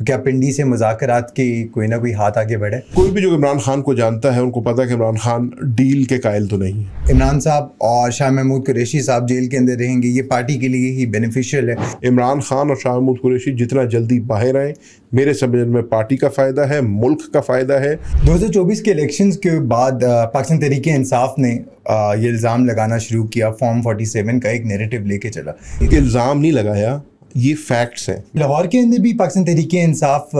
तो क्या पिंडी से मजाकरात की कोई ना कोई हाथ आगे बढ़े कोई भी जो इमरान खान को जानता है उनको पता है कि इमरान खान डील के कायल तो नहीं है इमरान साहब और शाह महमूद कुरेशी साहब जेल के अंदर रहेंगे ये पार्टी के लिए ही बेनिफिशियल है इमरान खान और शाह महमूद कुरेशी जितना जल्दी बाहर आए मेरे समझ में पार्टी का फ़ायदा है मुल्क का फ़ायदा है चौबीस के इलेक्शन के बाद पाकिस्तान तरीक इंसाफ ने ये इल्ज़ाम लगाना शुरू किया फॉर्म 47 का एक नेरेटिव लेके चला इल्ज़ाम नहीं लगाया ये फैक्ट्स हैं लाहौर के अंदर भी पाकिस्तान तरीके इंसाफ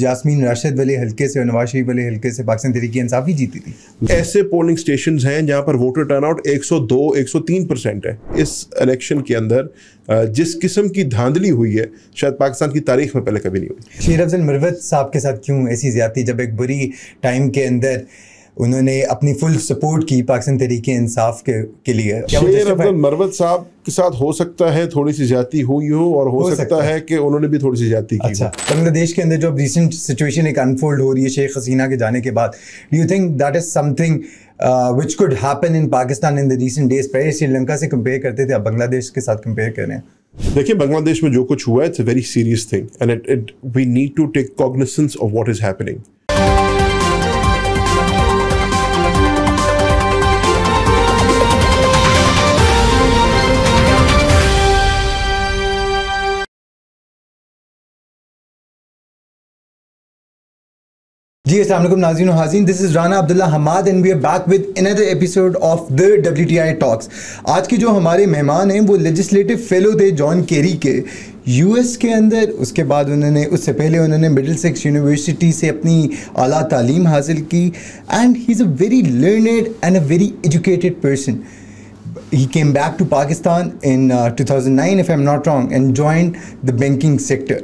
जासमीन राशिद वाले हल्के से और नवाज शरीफ वाले हल्के से पाकिस्तान तरीके इंसाफ ही जीती थी ऐसे पोलिंग स्टेशन हैं जहाँ पर वोटर टर्नआउट 102 103 परसेंट है इस इलेक्शन के अंदर जिस किस्म की धांधली हुई है शायद पाकिस्तान की तारीख में पहले कभी नहीं हुई शेर अफजल मरवत साहब के साथ क्यों ऐसी ज्यादा जब एक बुरी टाइम के अंदर उन्होंने अपनी फुल सपोर्ट की पाकिस्तान तरीके इंसाफ के के लिए मरवत साहब के साथ हो सकता है थोड़ी सी ज्यादा हुई हो और हो, हो सकता, सकता है कि उन्होंने भी थोड़ी सी ज्यादा की अच्छा बांग्लादेश के अंदर जो रिसेंट सिचुएशन एक अनफोल्ड हो रही है शेख हसीना के जाने के बाद do you think that is something which could happen in Pakistan in the recent days पहले श्रीलंका से कंपेयर करते थे अब बांग्लादेश के साथ कंपेयर करें देखिए बांग्लादेश में जो कुछ हुआ है it's a very serious thing and it it we need to take cognizance of what is happening जी असल नाजीन हाजीन this is Rana Abdullah Hamad and we are back with another episode of the W T I talks आज के जो हमारे मेहमान हैं वो लेजिस्लेटिव फेलो थे जॉन केरी के यू एस के अंदर उसके बाद उन्होंने उससे पहले उन्होंने मिडल सेक्स यूनिवर्सिटी से अपनी अला तालीम हासिल की and he is a very learned and a very educated person he came back to Pakistan in two thousand nine if I am not wrong and joined the banking sector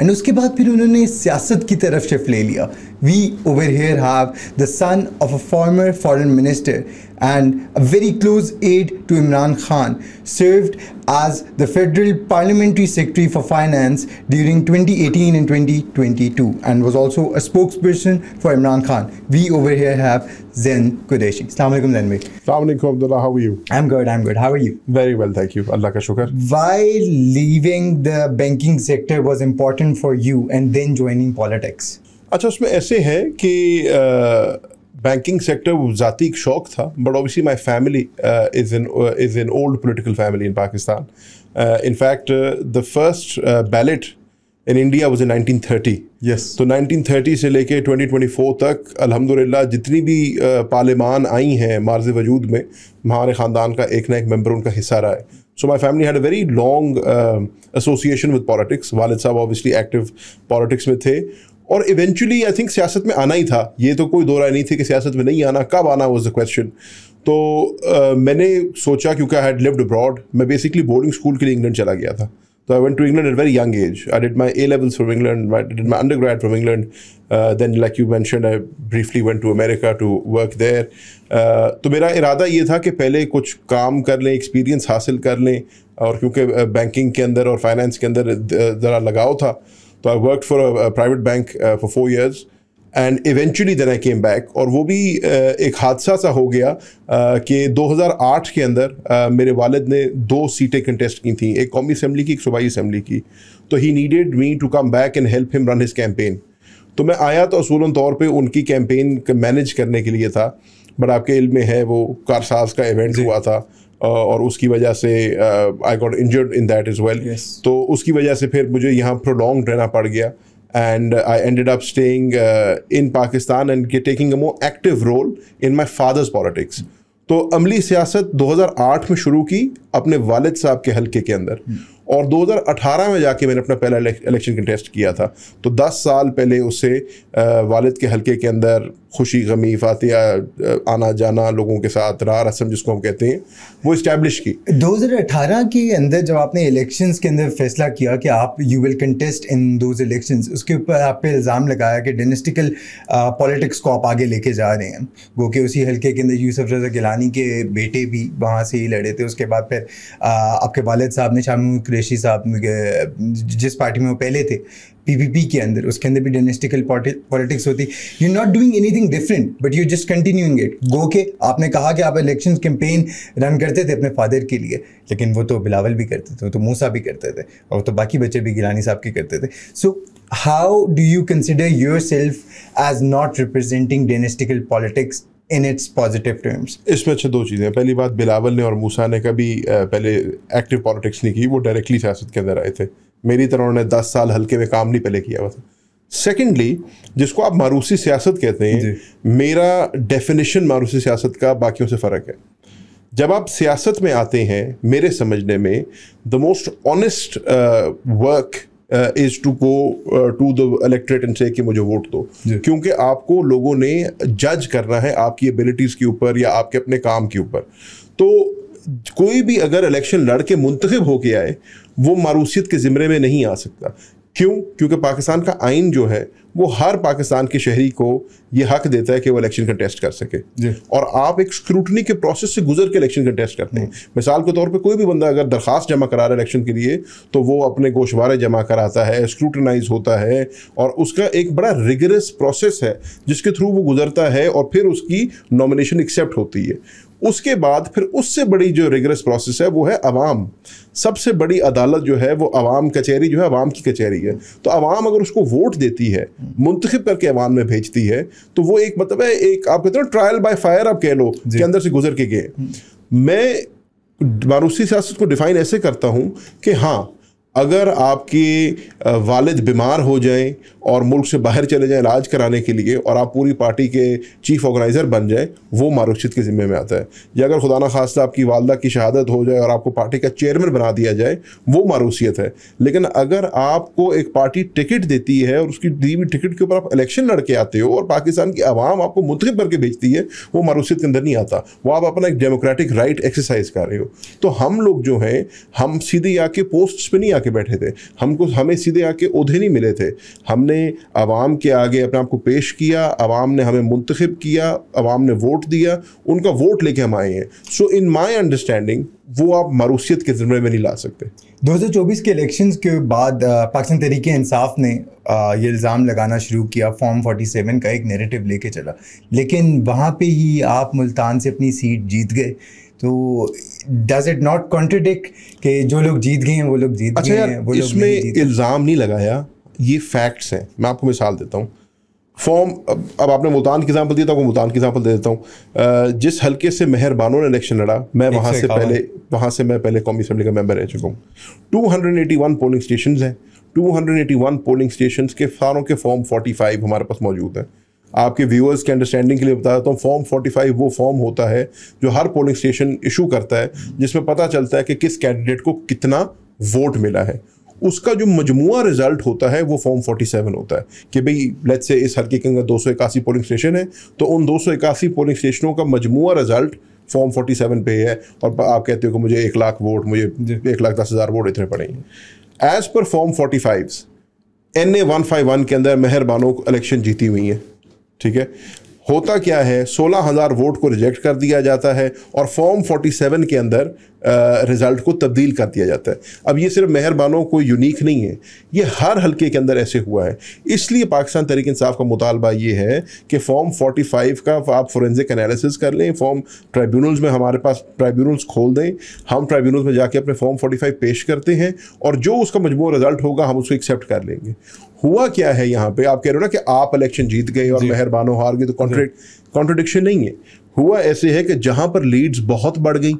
and उसके बाद फिर उन्होंने सियासत की तरफ शिफ्ट ले लिया we over here have the son of a former foreign minister and a very close aide to Imran Khan, served as the Federal Parliamentary Secretary for Finance during 2018 and 2022 and was also a spokesperson for Imran Khan. We over here have Zen Qureshi. Assalamu alaikum Zen Assalamu alaikum Abdullah, how are you? I'm good, I'm good. How are you? Very well, thank you. Allah ka shukar. Why leaving the banking sector was important for you and then joining politics? अच्छा उसमें ऐसे है कि banking sector ज़ाती एक शौक था but obviously my family is in is in old political family in Pakistan in fact the first ballot in India was in nineteen thirty yes तो नाइनटीन थर्टी से लेके ट्वेंटी ट्वेंटी फोर तक अलहमदिल्ला जितनी भी पार्लियामान आई हैं मार्ज वजूद में हमारे ख़ानदान का एक ना एक मेम्बर उनका हिस्सा रहा है so my family had a very long association with politics वालद साहब Saab एक्टिव पॉलिटिक्स में थे और इवेंचुअली आई थिंक सियासत में आना ही था ये तो कोई दो राय नहीं थी कि सियासत में नहीं आना कब आना वॉज द क्वेश्चन तो uh, मैंने सोचा क्योंकि आई हैड लिव्ड अब्रॉड मैं बेसिकली बोर्डिंग स्कूल के लिए इंग्लैंड चला गया था तो I went to England at very young age I did my A levels from England did my undergrad from England then like you mention I briefly went to America to work there तो मेरा इरादा ये था कि पहले कुछ काम कर लें एक्सपीरियंस हासिल कर लें और क्योंकि बैंकिंग के अंदर और फाइनेंस के अंदर ज़रा लगाव था uh, तो I work for private bank for four years and eventually then I came back और वो भी uh, एक हादसा सा हो गया uh, कि 2008 के अंदर uh, मेरे वालद ने दो सीटें कंटेस्ट की थी एक कौमी असम्बली की एक सूबाई असम्बली की तो he needed me to come back and help him run his campaign तो मैं आया तो असूलन तौर पे उनकी कैंपेन मैनेज करने के लिए था बट आपके इल्म में है वो कारसाज का इवेंट हुआ था और उसकी वजह से I got injured in that is well तो उसकी वजह से फिर मुझे यहाँ प्रोलॉन्ग रहना पड़ गया and I ended up staying uh, in Pakistan and taking a more active role in my father's तो अमली सियासत 2008 में शुरू की अपने वालिद साहब के हलके के अंदर और 2018 में जाके मैंने अपना पहला इलेक्शन कंटेस्ट किया था तो 10 साल पहले उसे वालिद के हलके के अंदर खुशी गमी फातिया आना जाना लोगों के साथ रा रस्म जिसको हम कहते हैं वो इस्टेब्लिश की 2018 के अंदर जब आपने इलेक्शंस के अंदर फैसला किया कि आप you will contest in those elections उसके ऊपर आप पे इल्ज़ाम लगाया कि डेनेस्टिकल पॉलिटिक्स को आप आगे लेके जा रहे हैं वो कि उसी हल्के के अंदर यूसुफ रजा गिलानी के बेटे भी वहाँ से ही लड़े थे उसके बाद फिर आपके वालद साहब ने शामिल कुरैशी साहब जिस पार्टी में वो पहले थे पीपीपी के अंदर उसके अंदर भी डोमेस्टिकल पॉलिटिक्स होती you not doing anything different but you just continuing it go के आपने कहा कि आप इलेक्शन कैंपेन रन करते थे अपने फादर के लिए लेकिन वो तो बिलावल भी करते थे वो तो मूसा भी करते थे और तो बाकी बच्चे भी गिलानी साहब के करते थे so how do you consider yourself as not representing dynastical politics in its positive terms इसमें अच्छा दो चीज़ें पहली बात बिलावल ने और मूसा ने कभी पहले एक्टिव पॉलिटिक्स नहीं की वो डायरेक्टली सियासत के अंदर आए थे मेरी तरह उन्होंने दस साल हल्के में काम नहीं पहले किया हुआ था सेकेंडली जिसको आप मारूसी सियासत कहते हैं मेरा डेफिनेशन मारूसी सियासत का बाकियों से फ़र्क है जब आप सियासत में आते हैं मेरे समझने में the most honest work is to go to the electorate and say कि मुझे वोट दो क्योंकि आपको लोगों ने जज करना है आपकी एबिलिटीज़ के ऊपर या आपके अपने काम के ऊपर तो कोई भी अगर इलेक्शन लड़के मुंतखब होके आए वो मारूसीत के ज़िमरे में नहीं आ सकता क्यों क्योंकि पाकिस्तान का आइन जो है वो हर पाकिस्तान के शहरी को ये हक देता है कि वो इलेक्शन कंटेस्ट कर सके और आप एक स्क्रूटनी के प्रोसेस से गुजर के इलेक्शन कंटेस्ट करते हैं हम्म। मिसाल के तौर पे कोई भी बंदा अगर दरख्वास्त जमा करा रहा है इलेक्शन के लिए तो वो अपने गोशवारे जमा कराता है स्क्रूटनाइज होता है और उसका एक बड़ा रिगरस प्रोसेस है जिसके थ्रू वो गुजरता है और फिर उसकी नॉमिनेशन एक्सेप्ट होती है उसके बाद फिर उससे बड़ी जो रिगरस प्रोसेस है वो है अवाम सबसे बड़ी अदालत जो है वो अवाम कचहरी जो है अवाम की कचहरी है तो अवाम अगर उसको वोट देती है मुंतखब करके अवाम में भेजती है तो वो एक मतलब है एक आप कहते हो ट्रायल बाय फायर आप कह लो के अंदर से गुजर के गए मैं मारूसी सियासत को डिफाइन ऐसे करता हूँ कि हाँ अगर आपके वालिद बीमार हो जाएं और मुल्क से बाहर चले जाएं इलाज कराने के लिए और आप पूरी पार्टी के चीफ ऑर्गेनाइज़र बन जाएं वो मारुखशित के ज़िम्मे में आता है या अगर खुदा खास्ता आपकी वालदा की शहादत हो जाए और आपको पार्टी का चेयरमैन बना दिया जाए वो मारूसियत है लेकिन अगर आपको एक पार्टी टिकट देती है और उसकी दी हुई टिकट के ऊपर आप इलेक्शन लड़के आते हो और पाकिस्तान की आवाम आपको मुंतब करके भेजती है वो मारूसीत के अंदर नहीं आता वो आप अपना एक डेमोक्रेटिक राइट एक्सरसाइज कर रहे हो तो हम लोग जो हैं हम सीधे आके पोस्ट पर नहीं आके बैठे थे हमको हमें सीधे आके उधे नहीं मिले थे हमने हमने आवाम के आगे अपने आप को पेश किया आवाम ने हमें मुंतखब किया आवाम ने वोट दिया उनका वोट लेके हम आए हैं सो इन माई अंडरस्टैंडिंग वो आप मरूसीत के ज़िम्मे में नहीं ला सकते 2024 के इलेक्शन के बाद पाकिस्तान तरीक इंसाफ ने ये इल्ज़ाम लगाना शुरू किया फॉर्म 47 का एक नेरेटिव लेके चला लेकिन वहाँ पे ही आप मुल्तान से अपनी सीट जीत गए तो डज इट नॉट कॉन्ट्रडिक्ट कि जो लोग जीत गए हैं वो लोग जीत अच्छा गए हैं वो इसमें इल्ज़ाम नहीं लगाया ये फैक्ट्स हैं मैं आपको मिसाल देता हूँ फॉर्म अब, अब आपने मुल्तान की एग्जाम्पल दिया था आपको मुल्तान की एग्जाम्पल दे देता हूँ जिस हल्के से मेहरबानों ने इलेक्शन लड़ा मैं वहाँ से पहले वहाँ से मैं पहले कौमी असम्बली का मेम्बर रह चुका हूँ वन पोलिंग स्टेशन हैं 281 पोलिंग स्टेशन के सारों के फॉर्म 45 हमारे पास मौजूद हैं आपके व्यूअर्स के अंडरस्टैंडिंग के लिए बता देता हूँ फॉर्म 45 वो फॉर्म होता है जो हर पोलिंग स्टेशन इशू करता है जिसमें पता चलता है कि किस कैंडिडेट को कितना वोट मिला है उसका जो मजमुआ रिजल्ट होता है वो फॉर्म 47 होता है कि भाई लेट्स से इस हल्के के अंदर दो पोलिंग स्टेशन है तो उन दो पोलिंग स्टेशनों का मजमुआ रिजल्ट फॉर्म 47 पे है और आप कहते हो कि मुझे एक लाख वोट मुझे एक लाख दस हज़ार वोट इतने पड़ेंगे as per form 45 N A one five one के अंदर मेहरबानों को इलेक्शन जीती हुई है ठीक है होता क्या है सोलह हज़ार वोट को रिजेक्ट कर दिया जाता है और फॉर्म 47 के अंदर रिज़ल्ट को तब्दील कर दिया जाता है अब ये सिर्फ मेहरबानों को यूनिक नहीं है ये हर हलके के अंदर ऐसे हुआ है इसलिए पाकिस्तान तरीक इंसाफ का मुतालबा ये है कि फॉर्म 45 का आप फोरेंसिक एनालिसिस कर लें फॉर्म ट्राइब्यूनल्स में हमारे पास ट्राइब्यूनल्स खोल दें हम ट्राइब्यूनल्स में जाके अपने फॉर्म फाइव पेश करते हैं और जो उसका मजमू रिज़ल्ट होगा हम उसको एक्सेप्ट कर लेंगे हुआ क्या है यहाँ पे आप कह रहे हो ना कि आप इलेक्शन जीत गए और मेहरबानों हार गए तो कॉन्ट्रोडिक्शन नहीं है हुआ ऐसे है कि जहाँ पर लीड्स बहुत बढ़ गई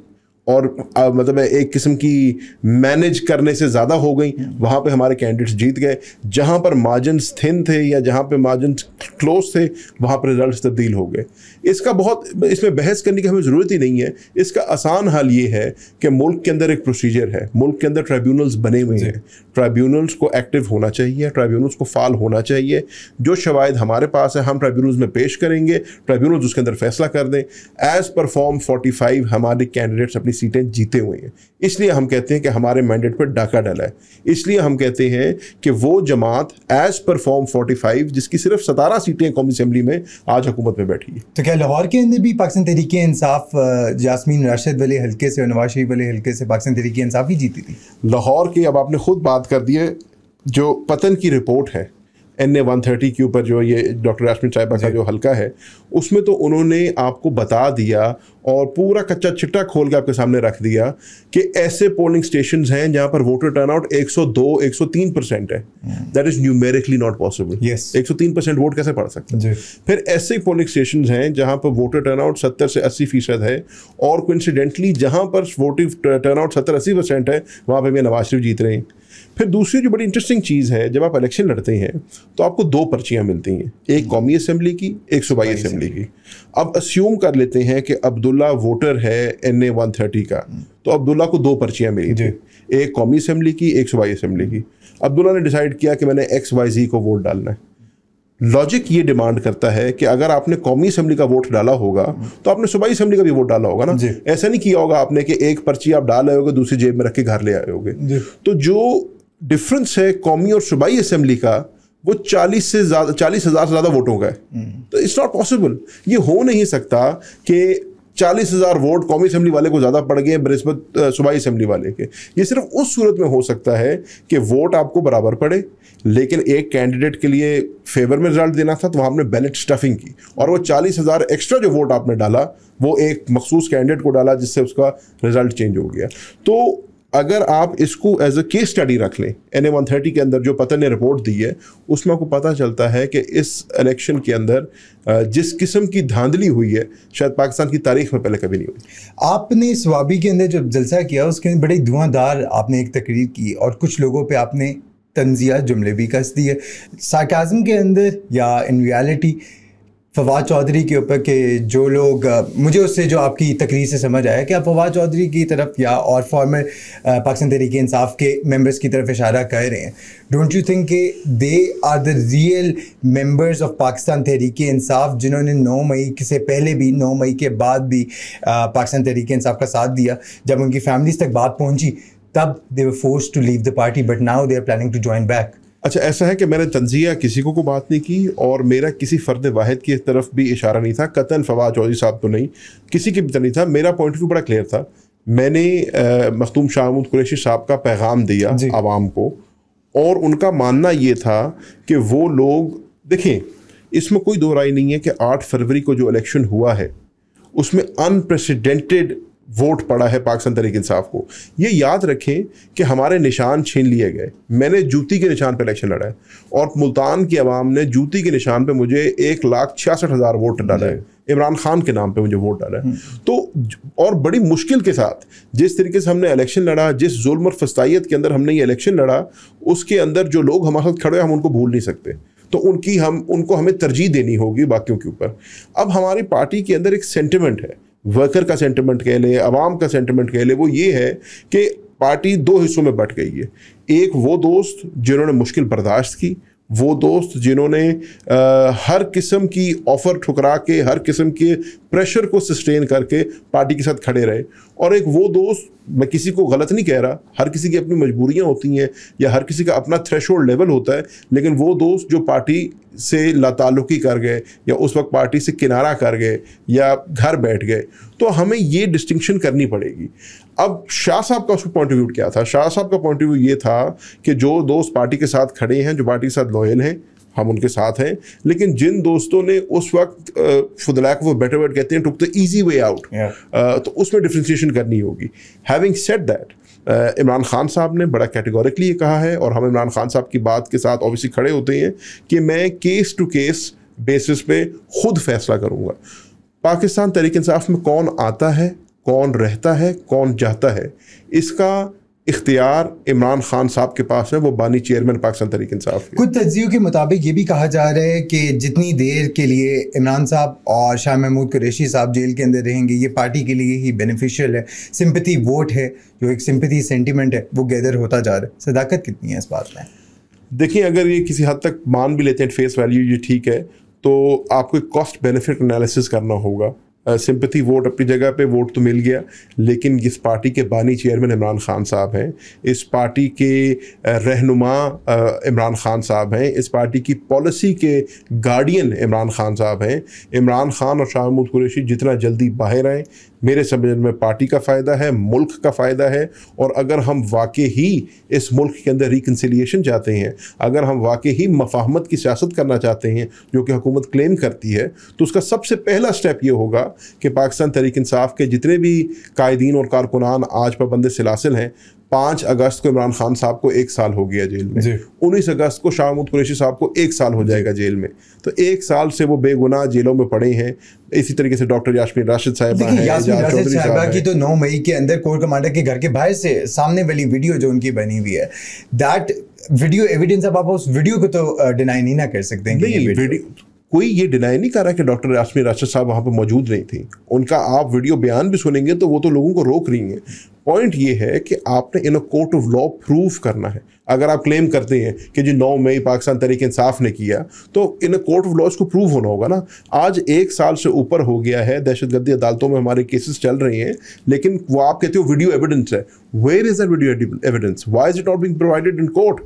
और आ, मतलब एक किस्म की मैनेज करने से ज़्यादा हो गई वहाँ पे हमारे कैंडिडेट्स जीत गए जहाँ पर मार्जिन थिन थे या जहाँ पे मार्जिन क्लोज थे वहाँ पर रिजल्ट तब्दील हो गए इसका बहुत इसमें बहस करने की हमें ज़रूरत ही नहीं है इसका आसान हाल ये है कि मुल्क के अंदर एक प्रोसीजर है मुल्क के अंदर ट्राइब्यूनल्स बने हुए हैं ट्राइब्यूनल्स को एक्टिव होना चाहिए ट्राइब्यूनल्स को फाल होना चाहिए जो शवायद हमारे पास है हम ट्राइब्यूनल्स में पेश करेंगे ट्राइब्यूनल्स उसके अंदर फैसला कर दें एज़ पर फॉर्म फोर्टी हमारे कैंडिडेट्स अपनी अपनी सीटें जीते हुए हैं इसलिए हम कहते हैं कि हमारे मैंडेट पर डाका डाला है इसलिए हम कहते हैं कि वो जमात as per form forty five जिसकी सिर्फ सतारह सीटें कौमी असम्बली में आज हुकूमत में बैठी है तो क्या लाहौर के अंदर भी पाकिस्तान तरीके इंसाफ जासमीन राशिद वाले हल्के से और नवाज शरीफ वाले हल्के से पाकिस्तान तरीके इंसाफ ही जीती थी लाहौर की अब आपने खुद बात कर दी है जो पतन की रिपोर्ट है एन ए वन थर्टी के ऊपर जो ये डॉक्टर राशमि साहिबा का जो हल्का है उसमें तो उन्होंने आपको बता दिया और पूरा कच्चा चिट्टा खोल के आपके सामने रख दिया कि ऐसे पोलिंग स्टेशन हैं जहाँ पर वोटर टर्नआउट 102 103 परसेंट है that is numerically not possible एक सौ तीन परसेंट वोट हम्म। कैसे पड़ सकते हैं फिर ऐसे पोलिंग स्टेशन हैं जहाँ पर वोटर टर्नआउट सत्तर से अस्सी फीसद है और कोइंसिडेंटली जहाँ पर वोटिंग टर्नआउट सत्तर अस्सी परसेंट है वहाँ पर भी नवाज शरीफ जीत रहे हैं फिर दूसरी जो बड़ी इंटरेस्टिंग चीज़ है जब आप इलेक्शन लड़ते हैं तो आपको दो पर्चियाँ मिलती हैं एक कौमी असम्बली की एक सूबाई असम्बली की अब अस्यूम कर लेते हैं कि अब्दुल्ला वोटर है एन ए वन थर्टी का हम्म। तो अब्दुल्ला को दो पर्चियाँ मिली थी एक कौमी असम्बली की एक सूबाई असम्बली की अब्दुल्ला ने डिसाइड किया कि मैंने एक्स वाई जी को वोट डालना है लॉजिक ये डिमांड करता है कि अगर आपने कौमी असम्बली का वोट डाला होगा तो आपने सूबाई असम्बली का भी वोट डाला होगा ना ऐसा नहीं किया होगा आपने कि एक पर्ची आप डाल आए दूसरी जेब में रख के घर ले आए होगे तो जो डिफरेंस है कौमी और सूबाई असम्बली का वो चालीस से ज़्यादा चालीस हज़ार से ज़्यादा वोटों का है हम्म। तो इट्स नॉट पॉसिबल ये हो नहीं सकता कि चालीस हज़ार वोट कौमी असम्बली वाले को ज़्यादा पड़ गए बनस्बत सूबाई असम्बली वाले के ये सिर्फ उस सूरत में हो सकता है कि वोट आपको बराबर पड़े लेकिन एक कैंडिडेट के लिए फेवर में रिजल्ट देना था तो वहाँ आपने बैलेट स्टफिंग की और वो चालीस हज़ार एक्स्ट्रा जो वोट आपने डाला वो एक मखसूस कैंडिडेट को डाला जिससे उसका रिज़ल्ट चेंज हो गया तो अगर आप इसको एज अ केस स्टडी रख लें एन ए वन थर्टी के अंदर जो पता ने रिपोर्ट दी है उसमें आपको पता चलता है कि इस इलेक्शन के अंदर जिस किस्म की धांधली हुई है शायद पाकिस्तान की तारीख में पहले कभी नहीं हुई आपने स्वाबी के अंदर जब जलसा किया उसके अंदर बड़ी धुआंधार आपने एक तकरीर की और कुछ लोगों पर आपने तंजिया जुमले भी कस दिए साकाजम के अंदर या इन रियालिटी फवाद चौधरी के ऊपर के जो लोग मुझे उससे जो आपकी तकरीर से समझ आया कि आप फवाद चौधरी की तरफ या और फॉर्मर पाकिस्तान तहरीक इंसाफ के मेंबर्स की तरफ इशारा कर रहे हैं डोंट यू थिंक के they are the real members of Pakistan Tehreek Insaf जिन्होंने 9 मई से पहले भी 9 मई के बाद भी पाकिस्तान तहरीक इंसाफ का साथ दिया जब उनकी फैमिलीज तक बात पहुँची तब they were forced to leave the party but now they are planning to join back अच्छा ऐसा है कि मैंने तंजिया किसी को को बात नहीं की और मेरा किसी फ़र्द वाहिद की तरफ भी इशारा नहीं था कतल फवाद चौधरी साहब तो नहीं किसी की भी तो नहीं था मेरा पॉइंट ऑफ व्यू बड़ा क्लियर था मैंने मखतूम शाहमूद कुरैशी साहब का पैगाम दिया आवाम को और उनका मानना ये था कि वो लोग देखें इसमें कोई दो राय नहीं है कि आठ फरवरी को जो इलेक्शन हुआ है उसमें अनप्रेसिडेंटेड वोट पड़ा है पाकिस्तान तरीक इंसाफ को ये याद रखें कि हमारे निशान छीन लिए गए मैंने जूती के निशान पर इलेक्शन लड़ा है और मुल्तान की आवाम ने जूती के निशान पर मुझे एक लाख छियासठ हज़ार वोट डाला है इमरान खान के नाम पे मुझे वोट डाला है हम्म। तो और बड़ी मुश्किल के साथ जिस तरीके से हमने इलेक्शन लड़ा जिस जुल्म और फस्ताइत के अंदर हमने ये इलेक्शन लड़ा उसके अंदर जो लोग हमारे साथ खड़े हैं हम उनको भूल नहीं सकते तो उनकी हम उनको हमें तरजीह देनी होगी बाकियों के ऊपर अब हमारी पार्टी के अंदर एक सेंटिमेंट है वर्कर का सेंटिमेंट कह लें आवाम का सेंटिमेंट कह लें वो ये है कि पार्टी दो हिस्सों में बट गई है एक वो दोस्त जिन्होंने मुश्किल बर्दाश्त की वो दोस्त जिन्होंने हर किस्म की ऑफ़र ठुकरा के हर किस्म के प्रेशर को सस्टेन करके पार्टी के साथ खड़े रहे और एक वो दोस्त मैं किसी को गलत नहीं कह रहा हर किसी की अपनी मजबूरियां होती हैं या हर किसी का अपना थ्रेश लेवल होता है लेकिन वो दोस्त जो पार्टी से लातालुकी कर गए या उस वक्त पार्टी से किनारा कर गए या घर बैठ गए तो हमें ये डिस्टिंक्शन करनी पड़ेगी अब शाह साहब का उसको पॉइंट ऑफ व्यू क्या था शाह साहब का पॉइंट ऑफ व्यू ये था कि जो दोस्त पार्टी के साथ खड़े हैं जो पार्टी के साथ गोयल हैं हम उनके साथ हैं लेकिन जिन दोस्तों ने उस वक्त for the lack of better word कहते हैं took the easy way out तो उसमें डिफ्रेंशिएशन करनी होगी having set that Imran Khan साहब ने बड़ा कैटेगोरिकली ये कहा है और हम इमरान खान साहब की बात के साथ ऑब्वियसली खड़े होते हैं कि मैं केस टू केस बेसिस पे खुद फैसला करूँगा पाकिस्तान तहरीक इंसाफ में कौन आता है कौन रहता है कौन जाता है इसका इख्तियार इमरान खान साहब के पास है वो बानी चेयरमैन पाकिस्तान तरीक इंसाफ कुछ तजियों के मुताबिक ये भी कहा जा रहा है कि जितनी देर के लिए इमरान साहब और शाह महमूद कुरेशी साहब जेल के अंदर रहेंगे ये पार्टी के लिए ही बेनिफिशियल है सिम्पति वोट है जो एक सिम्पति सेंटिमेंट है वो गैदर होता जा रहा है सदाकत कितनी है इस बात में देखिए अगर ये किसी हद तक मान भी लेते हैं फेस वैल्यू ये ठीक है तो आपको एक कॉस्ट बेनिफिट एनालिसिस करना होगा सिंपथी वोट अपनी जगह पे वोट तो मिल गया लेकिन इस पार्टी के बानी चेयरमैन इमरान खान साहब हैं इस पार्टी के रहनुमा इमरान खान साहब हैं इस पार्टी की पॉलिसी के गार्डियन इमरान खान साहब हैं इमरान खान और शाह महमूद कुरैशी जितना जल्दी बाहर आएँ मेरे समझ में पार्टी का फ़ायदा है मुल्क का फ़ायदा है और अगर हम वाकई ही इस मुल्क के अंदर रिकन्सिलियेशन चाहते हैं अगर हम वाकई ही मफाहमत की सियासत करना चाहते हैं जो कि हुकूमत क्लेम करती है तो उसका सबसे पहला स्टेप ये होगा कि पाकिस्तान तरीक इंसाफ के जितने भी कायदीन और कारकुनान आज पाबंद सिलासिल हैं पाँच अगस्त को इमरान खान साहब को एक साल हो गया जेल में उन्नीस अगस्त को शाह महमूद कुरेशी साहब को एक साल हो जाएगा जेल में तो एक साल से वो बेगुनाह जेलों में पड़े हैं इसी तरीके से डॉक्टर यासमीन राशिद साहब साहब की तो नौ मई के अंदर कोर कमांडर के घर के बाहर से सामने वाली वीडियो जो उनकी बनी हुई है दैट वीडियो एविडेंस अब आप उस वीडियो को तो डिनाई नहीं ना कर सकते हैं कोई ये डिनाई नहीं कर रहा कि डॉक्टर राश्मी राशद साहब वहाँ पर मौजूद नहीं थी उनका आप वीडियो बयान भी सुनेंगे तो वो तो लोगों को रोक रही हैं पॉइंट ये है कि आपने in court of law prove करना है अगर आप क्लेम करते हैं कि जी नौ मई पाकिस्तान तरीके इंसाफ ने किया तो इन कोर्ट ऑफ लॉज को प्रूव होना होगा ना आज एक साल से ऊपर हो गया है दहशत गर्दी अदालतों में हमारे केसेस चल रहे हैं लेकिन वो आप कहते हो वीडियो एविडेंस है where is that video evidence why is it not being provided in court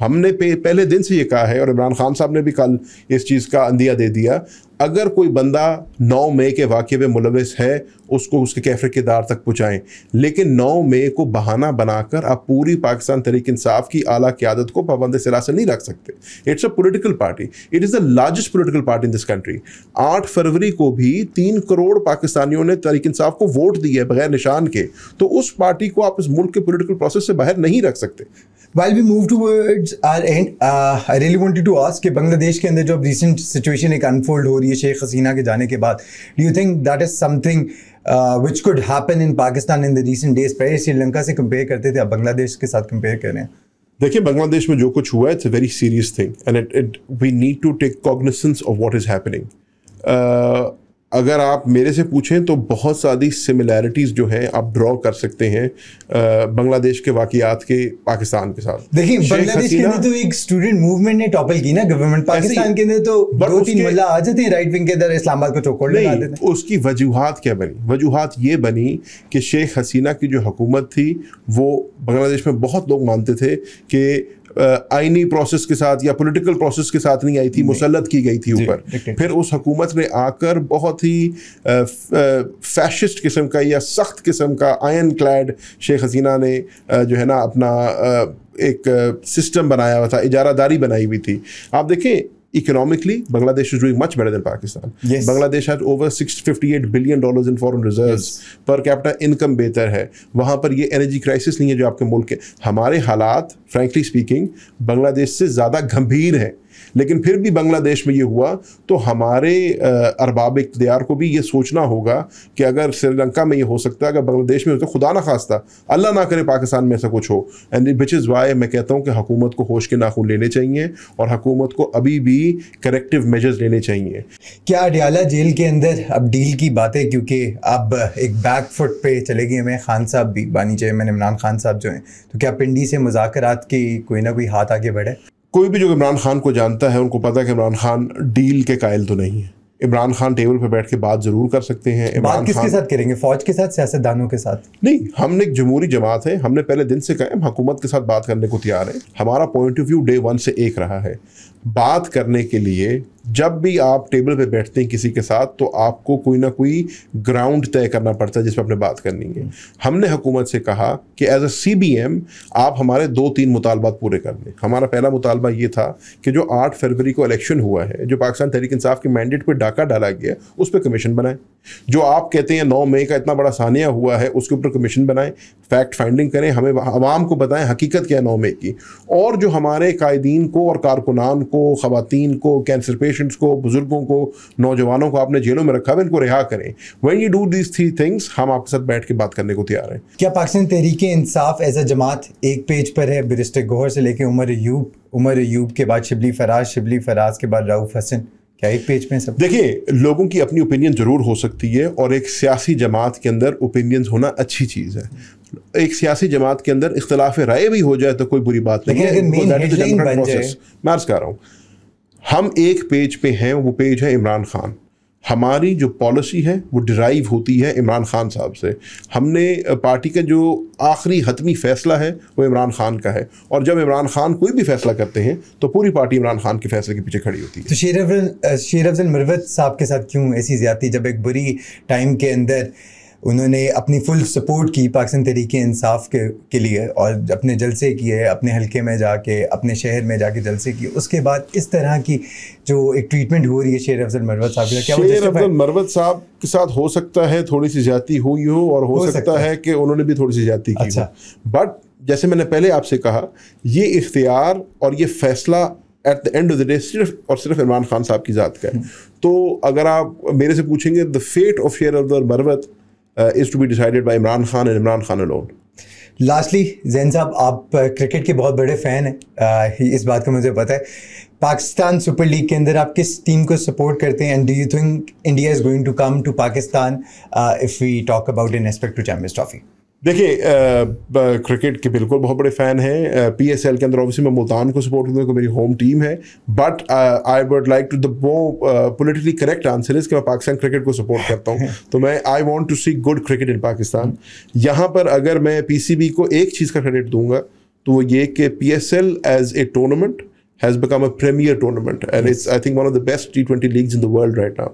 हमने पहले दिन से ये कहा है और इमरान खान साहब ने भी कल इस चीज़ का अंदिया दे दिया अगर कोई बंदा नौ मई के वाक़े में मुलविस है उसको उसके कैफर किरदार तक पहुँचाएँ लेकिन नौ मई को बहाना बनाकर आप पूरी पाकिस्तान तरीक इंसाफ की आला क्यादत को पाबंद सिरा से नहीं रख सकते it's a political party it is the largest political party in this country आठ फरवरी को भी तीन करोड़ पाकिस्तानियों ने तरीक इंसाफ को वोट दी है बगैर निशान के तो उस पार्टी को आप इस मुल्क के पोलिटिकल प्रोसेस से बाहर नहीं रख सकते while we move towards our and I really wanted to ask कि बांग्लादेश के अंदर जो अब रिसेंट सिचुएशन एक अनफोल्ड हो रही है हुई शेख हसीना के जाने के बाद do you think that is something which could happen in Pakistan in the recent days पहले श्रीलंका से कंपेयर करते थे अब बांग्लादेश के साथ कंपेयर कर रहे हैं देखिए बांग्लादेश में जो कुछ हुआ है it's a very serious thing and it we need to take cognizance of what is happening अगर आप मेरे से पूछें तो बहुत सारी सिमिलैरिटीज़ जो हैं आप ड्रॉ कर सकते हैं बांग्लादेश के वाकियात के पाकिस्तान के साथ देखिए बांग्लादेश के अंदर तो एक स्टूडेंट मूवमेंट ने टॉपल की ना गवर्नमेंट पाकिस्तान के अंदर तो दो तीन मुल्ला आ जाते हैं राइट विंग के अंदर इस्लामाबाद को चौकोर लगा देते हैं उसकी वजूहत क्या बनी वजूहत ये बनी कि शेख हसीना की जो हुकूमत थी वो बांग्लादेश में बहुत लोग मानते थे कि आइनी प्रोसेस के साथ या पॉलिटिकल प्रोसेस के साथ नहीं आई थी मुसलत की गई थी ऊपर फिर उस हुकूमत ने आकर बहुत ही फैशिस्ट किस्म का या सख्त किस्म का आयन क्लैड शेख हसीना ने जो है ना अपना एक सिस्टम बनाया हुआ था इजारादारी बनाई हुई थी आप देखें economically, Bangladesh is doing much better than Pakistan. Yes. Bangladesh has over 658 billion dollars in foreign reserves. Yes. Per capita income बेहतर है वहाँ पर ये एनर्जी क्राइसिस नहीं है जो आपके मुल्क के हमारे हालात फ्रैंकली स्पीकिंग बांग्लादेश से ज़्यादा गंभीर हैं लेकिन फिर भी बांग्लादेश में ये हुआ तो हमारे अरबाब इकतदार को भी ये सोचना होगा कि अगर श्रीलंका में ये हो सकता है अगर बांग्लादेश में हो तो खुदा ना खास्ता अल्लाह ना करे पाकिस्तान में ऐसा कुछ हो एंड विच इज़ वाई मैं कहता हूँ कि हकूमत को होश के नाखून लेने चाहिए और हकूमत को अभी भी करेक्टिव मेजर्स लेने चाहिए क्या अडियाला जेल के अंदर अब डील की बातें क्योंकि अब एक बैक फुट पर चले गए हमें खान साहब भी बानी चाहिए मैंने इमरान खान साहब जो हैं तो क्या पिंडी से मुजाकर की कोई ना कोई हाथ आगे बढ़े कोई भी जो इमरान खान को जानता है उनको पता है कि इमरान खान डील के कायल तो नहीं है इमरान खान टेबल पर बैठ के बात जरूर कर सकते हैं इमरान किसके साथ करेंगे फौज के साथ सियासतदानों के साथ नहीं हमने एक जमहूरी जमात है हमने पहले दिन से कहा हम हुकूमत के साथ बात करने को तैयार है हमारा point of view day one से एक रहा है बात करने के लिए जब भी आप टेबल पे बैठते हैं किसी के साथ तो आपको कोई ना कोई ग्राउंड तय करना पड़ता है जिस पर आपने बात करनी है हमने हुकूमत से कहा कि as a C B M आप हमारे दो तीन मुतालबात पूरे कर दें हमारा पहला मुतालबा ये था कि जो आठ फरवरी को इलेक्शन हुआ है जो पाकिस्तान तहरीक इंसाफ के मैंडेट पर डाका डाला गया उस पर कमीशन बनाएं जो आप कहते हैं नौ मई का इतना बड़ा सानिया हुआ है उसके ऊपर कमीशन बनाएं फैक्ट फाइंडिंग करें हमें आवाम को बताएं हकीकत क्या नौ में की और जो हमारे कायदीन को और कारकुनान को ख़वान को कैंसर पेशेंट्स को बुज़ुर्गों को नौजवानों को आपने जेलों में रखा है इनको रिहा करें when you do these three things हम आपके साथ बैठ के बात करने को तैयार हैं क्या पाकिस्तान तहरीक इंसाफ एज अ जमात एक पेज पर है बिरिस्टर गोहर से लेकर उमर यूब उमर यूब के बाद शिबली फराज शिबली फराज के बाद राउफ हसन क्या एक पेज में सब देखिए लोगों की अपनी ओपिनियन ज़रूर हो सकती है और एक सियासी जमात के अंदर ओपिनियंस होना अच्छी चीज़ है एक सियासी जमात के अंदर इख्तलाफ राय भी हो जाए तो कोई बुरी बात नहीं है मैं रहा हूँ हम एक पेज पे हैं वो पेज है इमरान खान हमारी जो पॉलिसी है वो डिराइव होती है इमरान खान साहब से हमने पार्टी का जो आखिरी हतमी फैसला है वो इमरान खान का है और जब इमरान खान कोई भी फैसला करते हैं तो पूरी पार्टी इमरान खान के फैसले के पीछे खड़ी होती है तो शेर शेर अफजल मरवत साहब के साथ क्यों ऐसी ज़्यादा जब एक बुरी टाइम के अंदर उन्होंने अपनी फुल सपोर्ट की पाकिस्तान तरीके इंसाफ के के लिए और अपने जलसे किए अपने हलके में जाके अपने शहर में जाके जलसे किए उसके बाद इस तरह की जो एक ट्रीटमेंट हो रही है शेर अफजल मरवत साहब क्या शेर अफजल मरवत साहब के साथ हो सकता है थोड़ी सी ज्यादा हुई हो और हो, हो सकता, सकता है।, कि उन्होंने भी थोड़ी सी ज्यादा की अच्छा। बट जैसे मैंने पहले आपसे कहा ये इख्तियार और ये फैसला at the end of the day सिर्फ और सिर्फ इमरान खान साहब की ज़ात का है हम्म। तो अगर आप मेरे से पूछेंगे the fate of Sher Afzal Marwat is to be decided decided Imran Khan and Imran Khan alone lastly Zain साहब आप क्रिकेट uh, के बहुत बड़े फ़ैन हैं uh, इस बात का मुझे पता है पाकिस्तान सुपर लीग के अंदर आप किस टीम को सपोर्ट करते हैं and do you think India is going to come to Pakistan if we talk about in aspect to Champions Trophy देखिए क्रिकेट के बिल्कुल बहुत बड़े फ़ैन हैं पी एस एल के अंदर ऑब्वियसली मैं मुल्तान को सपोर्ट करता हूँ मेरी होम टीम है but I would like to the वो पोलिटिकली करेक्ट आंसर इज कि मैं पाकिस्तान क्रिकेट को सपोर्ट करता हूँ तो मैं I want to see good cricket in Pakistan यहाँ पर अगर मैं पी सी बी को एक चीज़ का क्रेडिट दूंगा तो वो ये कि P S L as a tournament has become a premier tournament and it's I think one of the best T20 leagues in the world right now.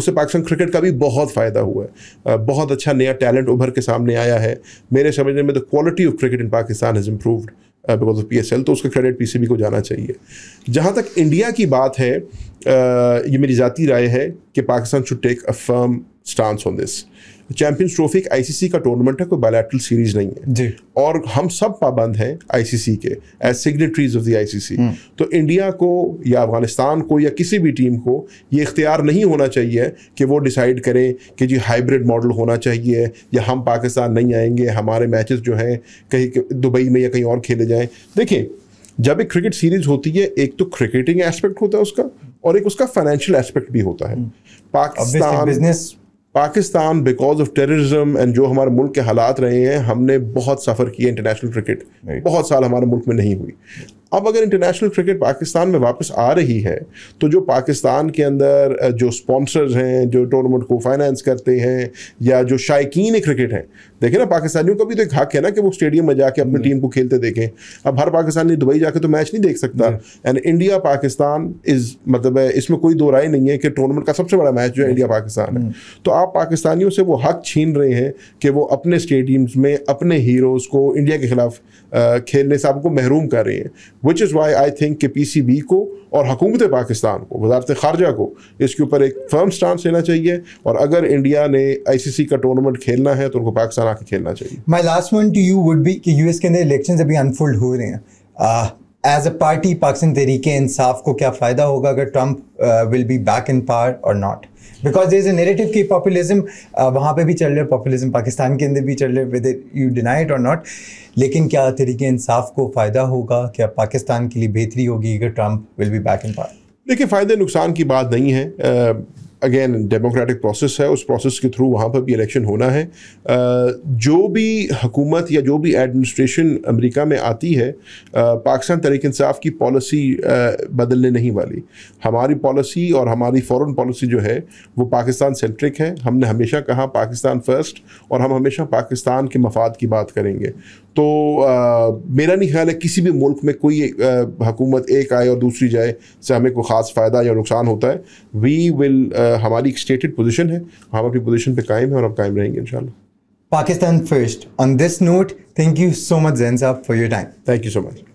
उससे पाकिस्तान क्रिकेट का भी बहुत फ़ायदा हुआ है बहुत अच्छा नया टैलेंट उभर के सामने आया है मेरे समझने में the quality of cricket in Pakistan has improved because of P तो उसका क्रेडिट पी को जाना चाहिए जहाँ तक इंडिया की बात है ये मेरी ज़ाती राय है कि Pakistan should take a firm stance on this champions trophy एक आईसीसी का टूर्नामेंट है कोई बायलैटरल सीरीज नहीं है जी और हम सब पाबंद हैं आईसीसी के as signatories of the ICC तो इंडिया को या अफगानिस्तान को या किसी भी टीम को ये इख्तियार नहीं होना चाहिए कि वो डिसाइड करें कि जी हाइब्रिड मॉडल होना चाहिए या हम पाकिस्तान नहीं आएंगे हमारे मैचेस जो हैं कहीं दुबई में या कहीं और खेले जाएँ देखिए जब एक क्रिकेट सीरीज होती है एक तो क्रिकेटिंग एस्पेक्ट होता है उसका और एक उसका फाइनेंशियल एस्पेक्ट भी होता है हम्म। Pakistan business Pakistan because of terrorism and जो हमारे मुल्क के हालात रहे हैं हमने बहुत सफ़र किया इंटरनेशनल क्रिकेट बहुत साल हमारे मुल्क में नहीं हुई अब अगर इंटरनेशनल क्रिकेट पाकिस्तान में वापस आ रही है तो जो पाकिस्तान के अंदर जो स्पॉन्सर्स हैं जो टूर्नामेंट को फाइनेंस करते हैं या जो शायकीन क्रिकेट हैं देखें ना पाकिस्तानियों का भी तो एक हक है ना कि वो स्टेडियम में जाके अपनी टीम को खेलते देखें अब हर पाकिस्तानी दुबई जाके तो मैच नहीं देख सकता एंड इंडिया पाकिस्तान इज मतलब इसमें कोई दो राय नहीं है कि टूर्नामेंट का सबसे बड़ा मैच जो है इंडिया पाकिस्तान है हम्म। तो आप पाकिस्तानियों से वो हक छीन रहे हैं कि वो अपने स्टेडियम्स में अपने हीरोज़ को इंडिया के खिलाफ खेलने से आपको महरूम कर रहे हैं which is why I think के पी को और हकूमत पाकिस्तान को वजारत खारजा को इसके ऊपर एक फर्म स्टांस लेना चाहिए और अगर इंडिया ने आई का टूर्नामेंट खेलना है तो उनको पाकिस्तान के खेलना चाहिए my last one to you would भी कि यूएस के अंदर इलेक्शन अभी अनफोल्ड हो रहे हैं एज अ पार्टी पाकिस्तान तरीके इंसाफ को क्या फ़ायदा होगा अगर Trump will be back in power or not because there is narrative की पॉपुलिज्म वहाँ पे भी चल रहे है पॉपुलिज्म पाकिस्तान के अंदर भी चल रहे whether you deny it or not लेकिन क्या तरीके इंसाफ को फ़ायदा होगा क्या पाकिस्तान के लिए बेहतरी होगी अगर Trump will be back in power देखिए फ़ायदे नुकसान की बात नहीं है अगेन डेमोक्रेटिक प्रोसेस है उस प्रोसेस के थ्रू वहाँ पर भी इलेक्शन होना है जो भी हुकूमत या जो भी एडमिनिस्ट्रेशन अमेरिका में आती है पाकिस्तान तरीक इंसाफ की पॉलिसी बदलने नहीं वाली हमारी पॉलिसी और हमारी फॉरेन पॉलिसी जो है वो पाकिस्तान सेंट्रिक है हमने हमेशा कहा पाकिस्तान फर्स्ट और हम हमेशा पाकिस्तान के मफाद की बात करेंगे तो आ, मेरा नहीं ख्याल है किसी भी मुल्क में कोई हकूमत एक आए और दूसरी जाए से हमें कोई ख़ास फ़ायदा या नुकसान होता है वी विल हमारी एक स्टेटेड पोजीशन है हम अपनी पोजीशन पे कायम है और हम कायम रहेंगे इंशाल्लाह Pakistan first on this note thank you so much Jain sahab for your time thank you so much